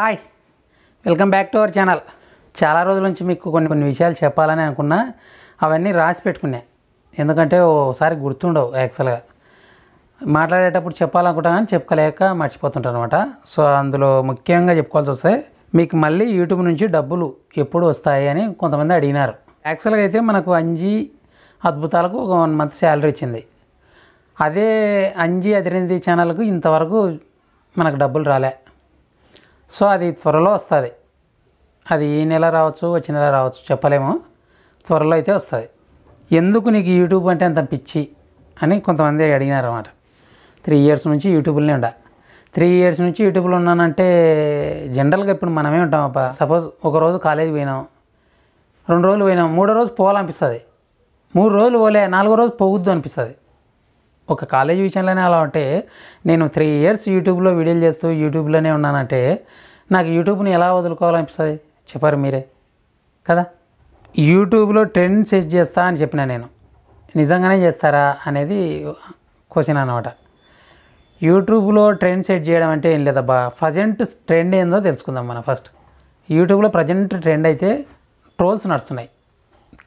hi welcome back to our channel చాలా రోజుల నుంచి మీకు కొన్ని కొన్ని విషయాలు చెప్పాలని అనుకున్నా అవన్నీ రాసి పెట్టుకున్నా ఎందుకంటే ఓసారి గుర్తుండవు యాక్చువల్గా మాట్లాడేటప్పుడు చెప్పాలనుకుంటా కానీ చెప్పుకోలేక మర్చిపోతుంటాను అనమాట సో అందులో ముఖ్యంగా చెప్పుకోవాల్సి వస్తే మీకు మళ్ళీ యూట్యూబ్ నుంచి డబ్బులు ఎప్పుడు వస్తాయి అని కొంతమంది అడిగినారు యాక్చువల్గా అయితే మనకు అంజీ అద్భుతాలకు ఒక వన్ మంత్ శాలరీ వచ్చింది అదే అంజీ అదిరింది ఛానల్కు ఇంతవరకు మనకు డబ్బులు రాలే సో అది త్వరలో వస్తుంది అది ఈ నెల రావచ్చు వచ్చిన నెల రావచ్చు చెప్పలేము త్వరలో అయితే వస్తుంది ఎందుకు నీకు యూట్యూబ్ అంటే అంత పిచ్చి అని కొంతమంది అడిగినారు అనమాట త్రీ ఇయర్స్ నుంచి యూట్యూబ్లోనే ఉండ త్రీ ఇయర్స్ నుంచి యూట్యూబ్లో ఉన్నానంటే జనరల్గా ఇప్పుడు మనమే ఉంటాం అప్ప సపోజ్ ఒకరోజు కాలేజీ పోయినాం రెండు రోజులు పోయినాం మూడో రోజు పోవాలనిపిస్తుంది మూడు రోజులు పోలే నాలుగో రోజు పోవద్దు అనిపిస్తుంది ఒక కాలేజ్ విషయంలోనే అలా అంటే నేను త్రీ ఇయర్స్ యూట్యూబ్లో వీడియోలు చేస్తూ యూట్యూబ్లోనే ఉన్నానంటే నాకు యూట్యూబ్ని ఎలా వదులుకోవాలనిపిస్తుంది చెప్పారు మీరే కదా యూట్యూబ్లో ట్రెండ్ సెట్ చేస్తా అని చెప్పిన నేను నిజంగానే చేస్తారా అనేది క్వశ్చన్ అనమాట యూట్యూబ్లో ట్రెండ్ సెట్ చేయడం అంటే ఏం లేదబ్బా ప్రజెంట్ ట్రెండ్ ఏందో తెలుసుకుందాం మనం ఫస్ట్ యూట్యూబ్లో ప్రజెంట్ ట్రెండ్ అయితే ట్రోల్స్ నడుస్తున్నాయి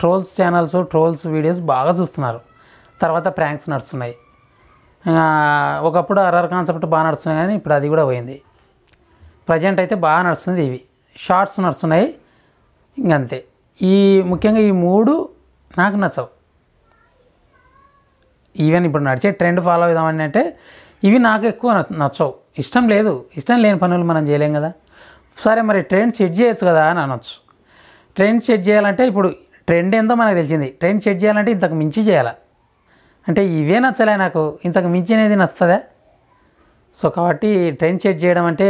ట్రోల్స్ ఛానల్స్ ట్రోల్స్ వీడియోస్ బాగా చూస్తున్నారు తర్వాత ప్రాంక్స్ నడుస్తున్నాయి ఒకప్పుడు ఆర్ఆర్ కాన్సెప్ట్ బాగా నడుస్తున్నాయి కానీ ఇప్పుడు అది కూడా పోయింది ప్రజెంట్ అయితే బాగా నడుస్తుంది ఇవి షార్ట్స్ నడుస్తున్నాయి ఇంకంతే ఈ ముఖ్యంగా ఈ మూడు నాకు నచ్చవు ఈవెన్ ఇప్పుడు నడిచే ట్రెండ్ ఫాలో అవుదామని అంటే ఇవి నాకు ఎక్కువ నచ్చవు ఇష్టం లేదు ఇష్టం లేని పనులు మనం చేయలేం కదా సరే మరి ట్రెండ్ సెట్ చేయొచ్చు కదా అని అనొచ్చు ట్రెండ్ సెట్ చేయాలంటే ఇప్పుడు ట్రెండ్ ఏందో మనకు తెలిసింది ట్రెండ్ సెట్ చేయాలంటే ఇంతకు మించి చేయాలి అంటే ఇవే నచ్చలే నాకు ఇంతకు మించి అనేది నచ్చదా సో కాబట్టి ట్రైన్ సెట్ చేయడం అంటే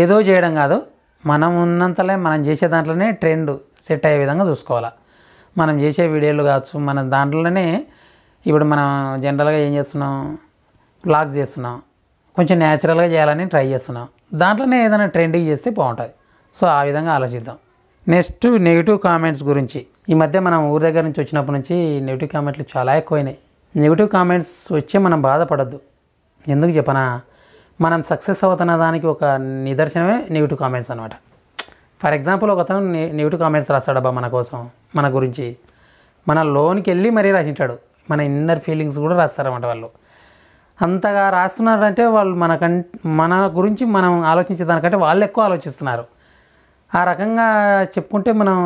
ఏదో చేయడం కాదు మనం ఉన్నంతలే మనం చేసే దాంట్లోనే ట్రెండ్ సెట్ అయ్యే విధంగా చూసుకోవాలి మనం చేసే వీడియోలు కావచ్చు మన దాంట్లోనే ఇప్పుడు మనం జనరల్గా ఏం చేస్తున్నాం బ్లాగ్స్ చేస్తున్నాం కొంచెం న్యాచురల్గా చేయాలని ట్రై చేస్తున్నాం దాంట్లోనే ఏదైనా ట్రెండింగ్ చేస్తే బాగుంటుంది సో ఆ విధంగా ఆలోచిద్దాం నెక్స్ట్ నెగిటివ్ కామెంట్స్ గురించి ఈ మధ్య మనం ఊరి దగ్గర నుంచి వచ్చినప్పటి నుంచి నెగిటివ్ కామెంట్లు చాలా ఎక్కువైనాయి నెగిటివ్ కామెంట్స్ వచ్చే మనం బాధపడద్దు ఎందుకు చెప్పనా మనం సక్సెస్ అవుతున్న దానికి ఒక నిదర్శనమే నెగిటివ్ కామెంట్స్ అనమాట ఫర్ ఎగ్జాంపుల్ ఒక అతను నెగిటివ్ కామెంట్స్ రాస్తాడబ్బా మన కోసం మన గురించి మన లోన్కి వెళ్ళి మరీ రాసింటాడు మన ఇన్నర్ ఫీలింగ్స్ కూడా రాస్తారన్నమాట వాళ్ళు అంతగా రాస్తున్నారంటే వాళ్ళు మనకం మన గురించి మనం ఆలోచించే దానికంటే వాళ్ళు ఎక్కువ ఆలోచిస్తున్నారు ఆ రకంగా చెప్పుకుంటే మనం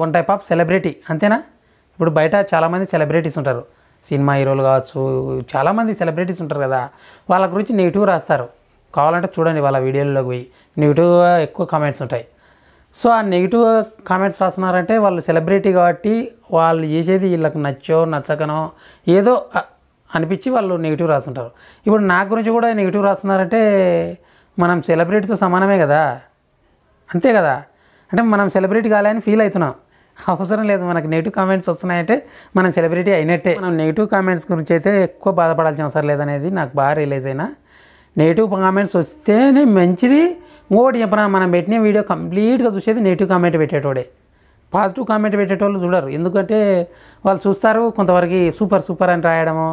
వన్ టైప్ ఆఫ్ సెలబ్రిటీ అంతేనా ఇప్పుడు బయట చాలామంది సెలబ్రిటీస్ ఉంటారు సినిమా హీరోలు కావచ్చు చాలామంది సెలబ్రిటీస్ ఉంటారు కదా వాళ్ళ గురించి నెగిటివ్ రాస్తారు కావాలంటే చూడండి వాళ్ళ వీడియోలోకి పోయి నెగిటివ్ ఎక్కువ కామెంట్స్ ఉంటాయి సో ఆ నెగిటివ్ కామెంట్స్ రాస్తున్నారంటే వాళ్ళు సెలబ్రిటీ కాబట్టి వాళ్ళు చేసేది వీళ్ళకి నచ్చో నచ్చకనో ఏదో అనిపించి వాళ్ళు నెగిటివ్ రాస్తుంటారు ఇప్పుడు నా గురించి కూడా నెగిటివ్ రాస్తున్నారంటే మనం సెలబ్రిటీతో సమానమే కదా అంతే కదా అంటే మనం సెలబ్రిటీ కాలేని ఫీల్ అవుతున్నాం అవసరం లేదు మనకు నెగిటివ్ కామెంట్స్ వస్తున్నాయంటే మనం సెలబ్రిటీ అయినట్టే మనం నెగిటివ్ కామెంట్స్ గురించి అయితే ఎక్కువ బాధపడాల్సిన అవసరం లేదనేది నాకు బాగా రియలైజ్ అయినా నెగిటివ్ కామెంట్స్ వస్తేనే మంచిది ఇంకోటి చెప్పనా మనం పెట్టిన వీడియో కంప్లీట్గా చూసేది నెగిటివ్ కామెంట్ పెట్టేటోడే పాజిటివ్ కామెంట్ పెట్టేటోళ్ళు చూడరు ఎందుకంటే వాళ్ళు చూస్తారు కొంతవరకు సూపర్ సూపర్ అని రాయడము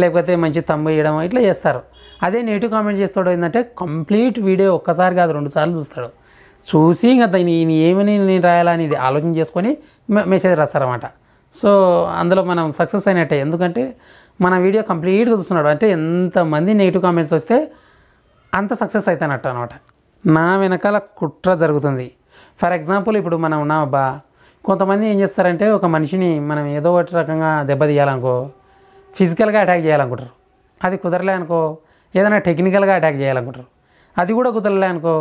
లేకపోతే మంచి తమ్ము వేయడము ఇట్లా చేస్తారు అదే నెగిటివ్ కామెంట్ చేస్తాడు ఏంటంటే కంప్లీట్ వీడియో ఒక్కసారి కాదు రెండుసార్లు చూస్తాడు చూసి ఇంకా నేను ఏమని నేను రాయాలని ఆలోచన చేసుకొని మెసేజ్ రాస్తారన్నమాట సో అందులో మనం సక్సెస్ అయినట్టే ఎందుకంటే మన వీడియో కంప్లీట్గా చూస్తున్నాడు అంటే ఎంతమంది నెగిటివ్ కామెంట్స్ వస్తే అంత సక్సెస్ అవుతానట్టు అనమాట నా వెనకాల కుట్ర జరుగుతుంది ఫర్ ఎగ్జాంపుల్ ఇప్పుడు మనం నా బా కొంతమంది ఏం చేస్తారంటే ఒక మనిషిని మనం ఏదో ఒకటి రకంగా దెబ్బతీయాలనుకో ఫిజికల్గా అటాక్ చేయాలనుకుంటారు అది కుదరలే అనుకో ఏదైనా టెక్నికల్గా అటాక్ చేయాలనుకుంటారు అది కూడా కుదరలే అనుకో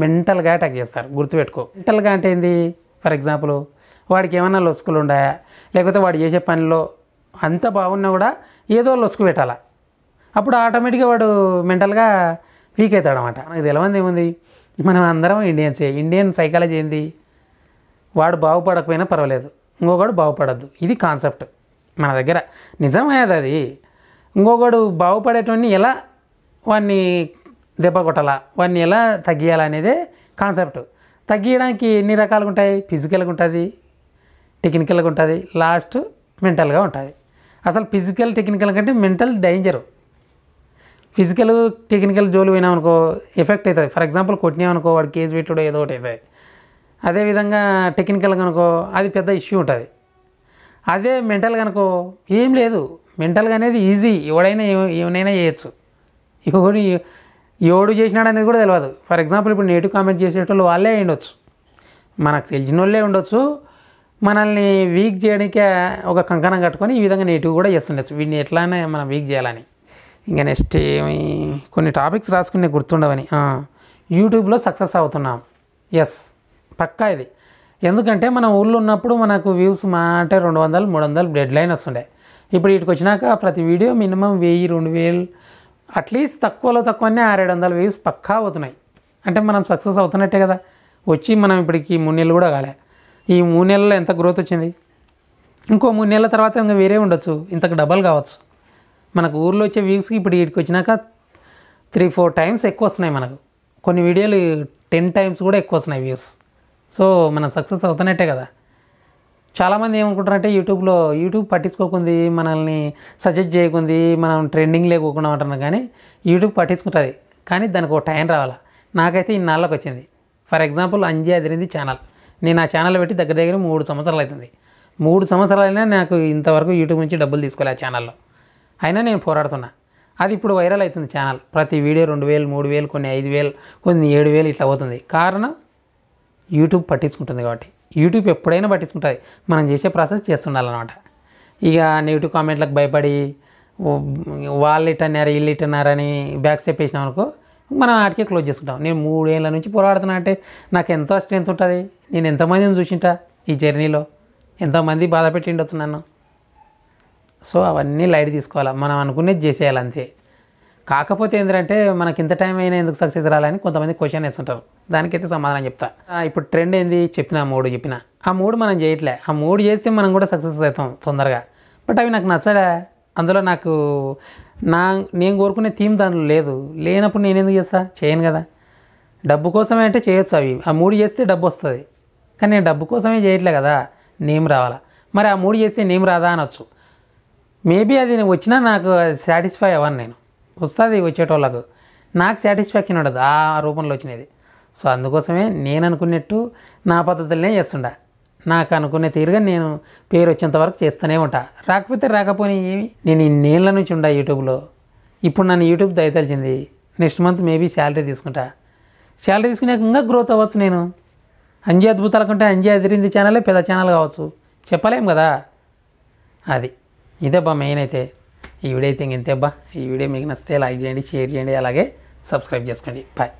మెంటల్గా అటాక్ చేస్తారు గుర్తుపెట్టుకో మెంటల్గా అంటే ఏంది ఫర్ ఎగ్జాంపుల్ వాడికి ఏమైనా లొసుకులు ఉన్నాయా లేకపోతే వాడు చేసే పనిలో అంత బాగున్నా కూడా ఏదో లొసుకు పెట్టాలా అప్పుడు ఆటోమేటిక్గా వాడు మెంటల్గా వీక్ అవుతాడు అనమాట నాకు తెలవంది ఏముంది మనం అందరం ఇండియన్సే ఇండియన్ సైకాలజీ ఏంది వాడు బాగుపడకపోయినా పర్వాలేదు ఇంకొకడు బాగుపడద్దు ఇది కాన్సెప్ట్ మన దగ్గర నిజమే అది ఇంకొకడు బాగుపడేటువంటి ఎలా వాడిని దెబ్బ కొట్టాలా వాడిని ఎలా అనేదే కాన్సెప్ట్ తగ్గియడానికి ఎన్ని రకాలుగా ఉంటాయి ఫిజికల్గా ఉంటుంది టెక్నికల్గా ఉంటుంది లాస్ట్ మెంటల్గా ఉంటుంది అసలు ఫిజికల్ టెక్నికల్ కంటే మెంటల్ డేంజరు ఫిజికల్ టెక్నికల్ జోలు పోయినామనుకో ఎఫెక్ట్ అవుతుంది ఫర్ ఎగ్జాంపుల్ కొట్టినామనుకో వాడు కేజీ పెట్టుడో ఏదో ఒకటి అవుతుంది అదేవిధంగా టెక్నికల్ కనుకో అది పెద్ద ఇష్యూ ఉంటుంది అదే మెంటల్ కనుకో ఏం లేదు మెంటల్గా అనేది ఈజీ ఎవడైనా ఏమైనా చేయొచ్చు ఎవడు ఎవడు చేసినాడు అనేది కూడా తెలియదు ఫర్ ఎగ్జాంపుల్ ఇప్పుడు నేటివ్ కామెంట్ చేసేటోళ్ళు వాళ్ళే ఉండొచ్చు మనకు తెలిసిన వాళ్ళే ఉండొచ్చు మనల్ని వీక్ చేయడానికే ఒక కంకణం కట్టుకొని ఈ విధంగా నేటివ్ కూడా చేస్తుండొచ్చు వీడిని ఎట్లానే మనం వీక్ చేయాలని ఇంకా నెక్స్ట్ ఏమి కొన్ని టాపిక్స్ రాసుకునే గుర్తుండవని యూట్యూబ్లో సక్సెస్ అవుతున్నాం ఎస్ పక్కా ఇది ఎందుకంటే మనం ఊళ్ళో ఉన్నప్పుడు మనకు వ్యూస్ మా అంటే రెండు వందలు మూడు వందలు డెడ్ లైన్ వస్తుండే ఇప్పుడు వీటికి వచ్చినాక ప్రతి వీడియో మినిమం వెయ్యి రెండు వేలు అట్లీస్ట్ తక్కువలో తక్కువనే ఆరేడు వందల వ్యూస్ పక్కా అవుతున్నాయి అంటే మనం సక్సెస్ అవుతున్నట్టే కదా వచ్చి మనం ఇప్పటికి మూడు నెలలు కూడా కాలే ఈ మూడు నెలల్లో ఎంత గ్రోత్ వచ్చింది ఇంకో మూడు నెలల తర్వాత ఇంకా వేరే ఉండొచ్చు ఇంతకు డబల్ కావచ్చు మనకు ఊర్లో వచ్చే వ్యూస్కి ఇప్పుడు వీటికి వచ్చినాక త్రీ ఫోర్ టైమ్స్ ఎక్కువ వస్తున్నాయి మనకు కొన్ని వీడియోలు టెన్ టైమ్స్ కూడా ఎక్కువ వస్తున్నాయి వ్యూస్ సో మనం సక్సెస్ అవుతున్నట్టే కదా చాలామంది ఏమనుకుంటారంటే యూట్యూబ్లో యూట్యూబ్ పట్టించుకోకుంది మనల్ని సజెస్ట్ చేయకుంది మనం ట్రెండింగ్ లేకుండా అంటున్నా కానీ యూట్యూబ్ పట్టించుకుంటుంది కానీ దానికి ఒక టైం రావాలి నాకైతే ఇన్నాళ్ళకి వచ్చింది ఫర్ ఎగ్జాంపుల్ అంజీ అదిరింది ఛానల్ నేను ఆ ఛానల్ పెట్టి దగ్గర దగ్గర మూడు సంవత్సరాలు అవుతుంది మూడు సంవత్సరాలైనా నాకు ఇంతవరకు యూట్యూబ్ నుంచి డబ్బులు తీసుకోలే ఆ ఛానల్లో అయినా నేను పోరాడుతున్నా అది ఇప్పుడు వైరల్ అవుతుంది ఛానల్ ప్రతి వీడియో రెండు వేలు మూడు వేలు కొన్ని ఐదు వేలు కొన్ని ఏడు వేలు ఇట్లా అవుతుంది కారణం యూట్యూబ్ పట్టించుకుంటుంది కాబట్టి యూట్యూబ్ ఎప్పుడైనా పట్టించుకుంటుంది మనం చేసే ప్రాసెస్ చేస్తుండాలన్నమాట ఇక నెగిటివ్ కామెంట్లకు భయపడి వాళ్ళు ఇట్టన్నారు వీళ్ళు ఇట్టన్నారని బ్యాక్ స్టెప్ వేసినాం అనుకో మనం ఆటికే క్లోజ్ చేసుకుంటాం నేను మూడేళ్ళ నుంచి పోరాడుతున్నా అంటే నాకు ఎంతో స్ట్రెంత్ ఉంటుంది నేను ఎంతమందిని చూసింటా ఈ జర్నీలో ఎంతోమంది బాధ పెట్టి ఉండొచ్చు నన్ను సో అవన్నీ లైట్ తీసుకోవాలి మనం అనుకునేది చేసేయాలి అంతే కాకపోతే ఏంటంటే మనకి ఇంత టైం అయినా ఎందుకు సక్సెస్ రాలని కొంతమంది క్వశ్చన్ వేస్తుంటారు దానికైతే సమాధానం చెప్తా ఇప్పుడు ట్రెండ్ ఏంది చెప్పిన మూడు చెప్పిన ఆ మూడు మనం చేయట్లే ఆ మూడు చేస్తే మనం కూడా సక్సెస్ అవుతాం తొందరగా బట్ అవి నాకు నచ్చలే అందులో నాకు నా నేను కోరుకునే థీమ్ దానిలో లేదు లేనప్పుడు నేను ఎందుకు చేస్తా చేయను కదా డబ్బు కోసమే అంటే చేయొచ్చు అవి ఆ మూడు చేస్తే డబ్బు వస్తుంది కానీ నేను డబ్బు కోసమే చేయట్లే కదా నేమ్ రావాలా మరి ఆ మూడు చేస్తే నేమ్ రాదా అనొచ్చు మేబీ అది వచ్చినా నాకు సాటిస్ఫై అవ్వను నేను వస్తుంది వచ్చేటోళ్ళకు నాకు సాటిస్ఫాక్షన్ ఉండదు ఆ రూపంలో వచ్చినది సో అందుకోసమే నేను అనుకున్నట్టు నా పద్ధతులనే చేస్తుండా నాకు అనుకునే తీరుగా నేను పేరు వరకు చేస్తూనే ఉంటా రాకపోతే రాకపోయి ఏమి నేను ఇన్నేళ్ళ నుంచి ఉండా యూట్యూబ్లో ఇప్పుడు నన్ను యూట్యూబ్ దయతలిచింది నెక్స్ట్ మంత్ మేబీ శాలరీ తీసుకుంటా శాలరీ తీసుకునే ఇంకా గ్రోత్ అవ్వచ్చు నేను అంజీ అద్భుతాల కంటే అంజీ అదిరింది ఛానలే పెద్ద ఛానల్ కావచ్చు చెప్పలేం కదా అది ఇదే బా మెయిన్ అయితే ఈ వీడియో అయితే ఇంతే అబ్బా ఈ వీడియో మీకు నచ్చితే లైక్ చేయండి షేర్ చేయండి అలాగే సబ్స్క్రైబ్ చేసుకోండి బాయ్